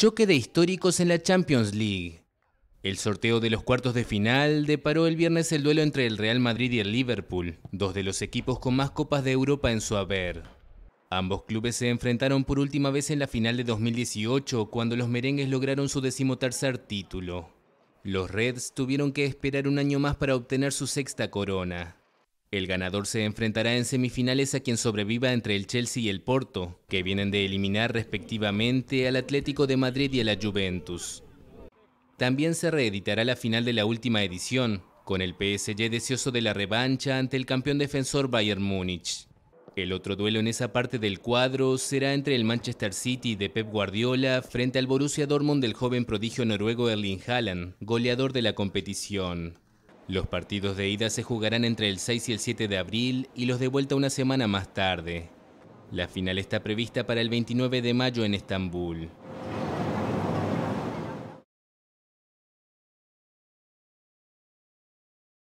Choque de históricos en la Champions League. El sorteo de los cuartos de final deparó el viernes el duelo entre el Real Madrid y el Liverpool, dos de los equipos con más copas de Europa en su haber. Ambos clubes se enfrentaron por última vez en la final de 2018, cuando los merengues lograron su decimotercer título. Los Reds tuvieron que esperar un año más para obtener su sexta corona. El ganador se enfrentará en semifinales a quien sobreviva entre el Chelsea y el Porto, que vienen de eliminar respectivamente al Atlético de Madrid y a la Juventus. También se reeditará la final de la última edición, con el PSG deseoso de la revancha ante el campeón defensor Bayern Múnich. El otro duelo en esa parte del cuadro será entre el Manchester City de Pep Guardiola frente al Borussia Dortmund del joven prodigio noruego Erling Haaland, goleador de la competición. Los partidos de ida se jugarán entre el 6 y el 7 de abril y los de vuelta una semana más tarde. La final está prevista para el 29 de mayo en Estambul.